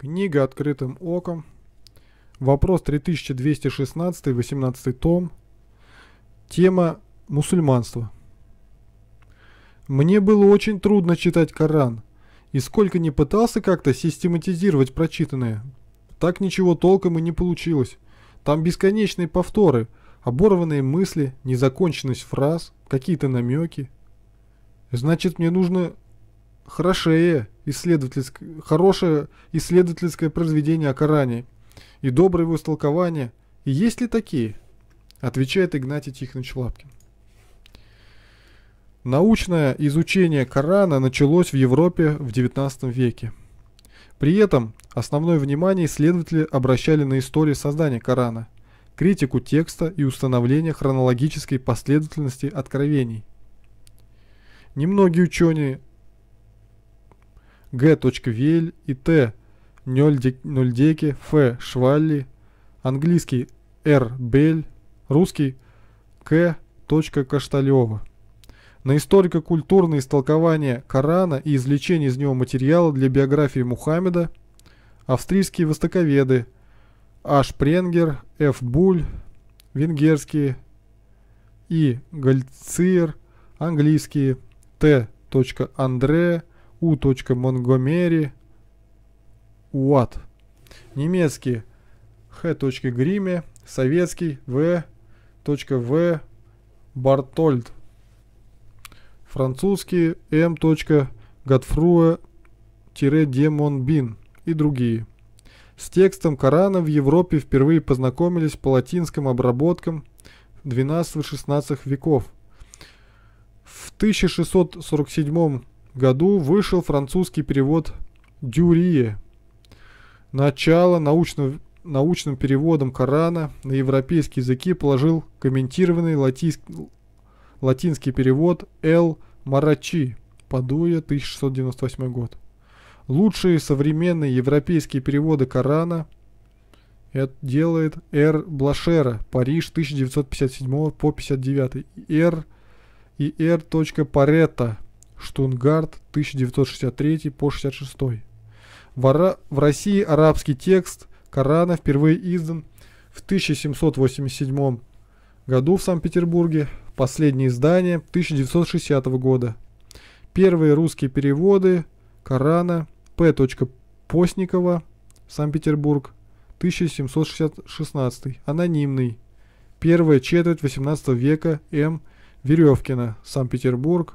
Книга «Открытым оком». Вопрос 3216, 18 том. Тема «Мусульманство». Мне было очень трудно читать Коран, и сколько не пытался как-то систематизировать прочитанное, так ничего толком и не получилось. Там бесконечные повторы, оборванные мысли, незаконченность фраз, какие-то намеки. Значит, мне нужно хорошее исследовательское, хорошее исследовательское произведение о Коране и доброе его истолкование. И есть ли такие? Отвечает Игнатий Тихонович Лапкин. Научное изучение Корана началось в Европе в XIX веке. При этом основное внимание исследователи обращали на историю создания Корана, критику текста и установление хронологической последовательности откровений. Немногие ученые Г.Виэль и Т. нольдеки, Ф. Швалли, английский Р. Бель, русский К. Кашталева. На историко-культурное истолкование Корана и извлечение из него материала для биографии Мухаммеда австрийские востоковеды Аш Пренгер, Ф. Буль, венгерские и Гальциер, английские Т. Андре, u.montgomery Уат. Немецкий Х.Гриме, советский В. В. Бартольд. Французский М. Готфруэ Демон Бин и другие. С текстом Корана в Европе впервые познакомились по латинским обработкам 12-16 веков. В 1647 году вышел французский перевод Дюрие. Начало научно, научным переводом Корана на европейские языки положил комментированный латинск, латинский перевод Эл Марачи, Падуя, 1698 год. Лучшие современные европейские переводы Корана это делает Р. Блашера, Париж, 1957 по 59. Р. и Р. Паретта, Штунгарт 1963 по 66. В, в России арабский текст Корана впервые издан в 1787 году в Санкт-Петербурге, последнее издание 1960 года. Первые русские переводы Корана П. Постникова, Санкт-Петербург, 1766. анонимный. Первая четверть 18 века М. Веревкина, Санкт-Петербург,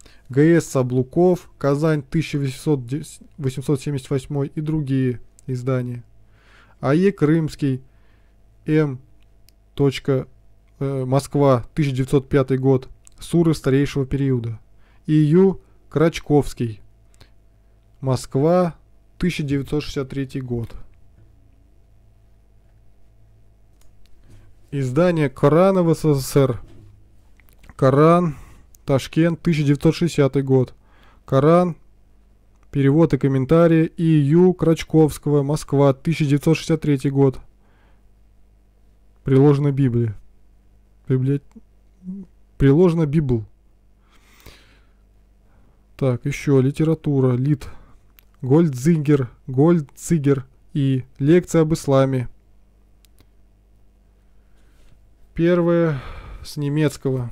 Г.С. Саблуков, Казань, 1878 и другие издания. А.Е. Крымский, М. Э, Москва, 1905 год, Суры старейшего периода. И.Ю. Крачковский, Москва, 1963 год. Издание Корана в СССР. Коран Ташкент, 1960 год. Коран, перевод и комментарии И.Ю. Крачковского, Москва, 1963 год. Приложена Библия. Библи... Приложена Библ. Так, еще литература, лит. Гольдзингер, Гольдзигер и лекция об исламе. Первое с немецкого.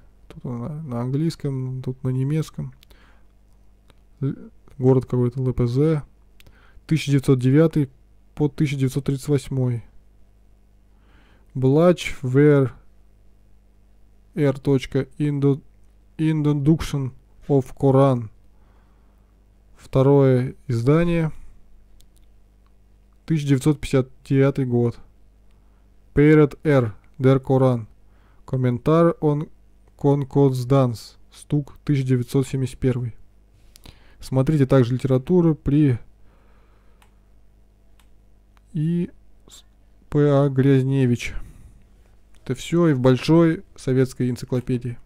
тут на, на английском, тут на немецком. Город какой-то ЛПЗ. 1909 по 1938. Блач where r. Indo, introduction of Koran. Второе издание. 1959 год. Перед R. Der Koran. Комментар он Данс, стук 1971. Смотрите также литературу при и П.А. Грязневич. Это все и в большой советской энциклопедии.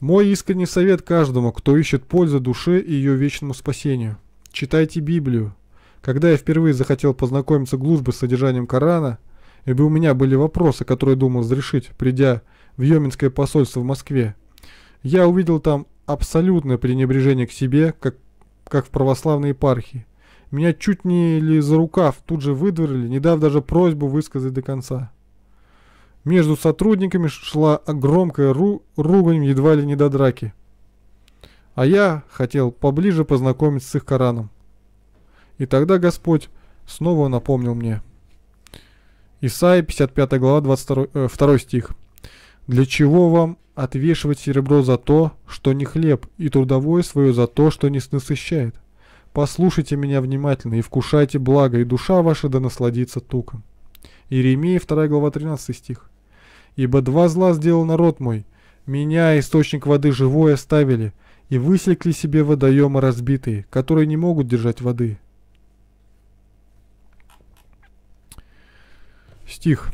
Мой искренний совет каждому, кто ищет пользу душе и ее вечному спасению. Читайте Библию. Когда я впервые захотел познакомиться глубже с содержанием Корана – ибо у меня были вопросы, которые думал разрешить, придя в Йоминское посольство в Москве. Я увидел там абсолютное пренебрежение к себе, как, как в православной епархии. Меня чуть не ли за рукав тут же выдворили, не дав даже просьбу высказать до конца. Между сотрудниками шла громкая ру ругань едва ли не до драки. А я хотел поближе познакомиться с их Кораном. И тогда Господь снова напомнил мне – Исаия 55 глава 22 2 э, стих. «Для чего вам отвешивать серебро за то, что не хлеб, и трудовое свое за то, что не насыщает? Послушайте меня внимательно и вкушайте благо, и душа ваша да насладится туком». Иеремия 2 глава 13 стих. «Ибо два зла сделал народ мой, меня, источник воды живой, оставили, и высекли себе водоемы разбитые, которые не могут держать воды. Стих.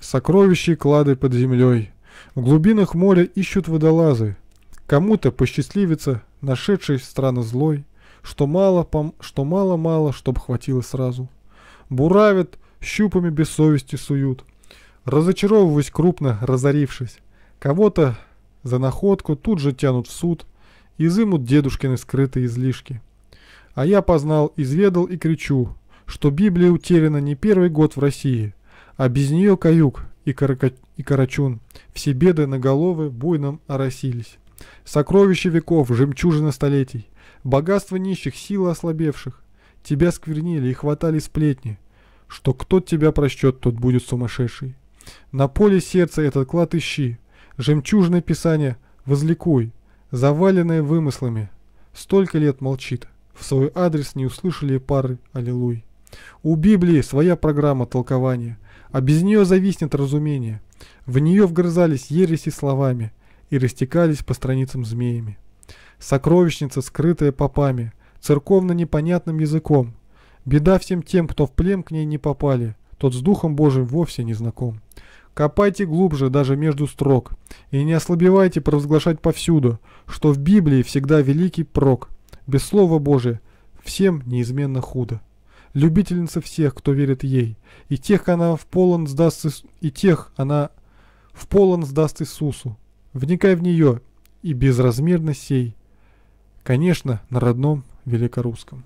«Сокровища и клады под землей. В глубинах моря ищут водолазы. Кому-то посчастливится, нашедший страна злой, что мало, пом что мало-мало, чтоб хватило сразу. Буравят, щупами без совести суют, разочаровываясь крупно, разорившись. Кого-то за находку тут же тянут в суд, изымут дедушкины скрытые излишки. А я познал, изведал и кричу, что Библия утеряна не первый год в России – а без нее каюк и, карака... и карачун все беды на наголовы буйном оросились. Сокровища веков, жемчужина столетий, богатство нищих, сила ослабевших. Тебя сквернили и хватали сплетни, что кто тебя прочтет, тот будет сумасшедший. На поле сердца этот клад ищи, жемчужное писание возликуй, заваленное вымыслами. Столько лет молчит, в свой адрес не услышали пары «Аллилуй». У Библии своя программа толкования – а без нее зависнет разумение. В нее вгрызались ереси словами и растекались по страницам змеями. Сокровищница, скрытая попами, церковно-непонятным языком. Беда всем тем, кто в плен к ней не попали, тот с Духом Божиим вовсе не знаком. Копайте глубже, даже между строк, и не ослабевайте провозглашать повсюду, что в Библии всегда великий прок. Без Слова Божия всем неизменно худо любительница всех, кто верит ей. И тех она в полон сдаст, Ис... и тех она в полон сдаст Иисусу. Вникай в нее и безразмерно сей. Конечно, на родном великорусском.